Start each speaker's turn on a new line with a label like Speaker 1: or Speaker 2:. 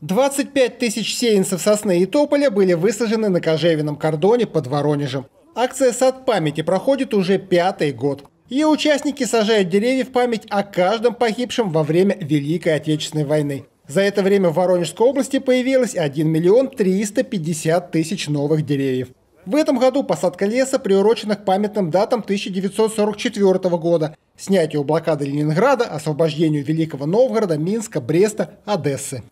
Speaker 1: 25 тысяч сеянцев сосны и тополя были высажены на кожевенном кордоне под Воронежем. Акция «Сад памяти» проходит уже пятый год. Ее участники сажают деревья в память о каждом погибшем во время Великой Отечественной войны. За это время в Воронежской области появилось 1 миллион 350 тысяч новых деревьев. В этом году посадка леса приурочена к памятным датам 1944 года, снятию блокады Ленинграда, освобождению Великого Новгорода, Минска, Бреста, Одессы.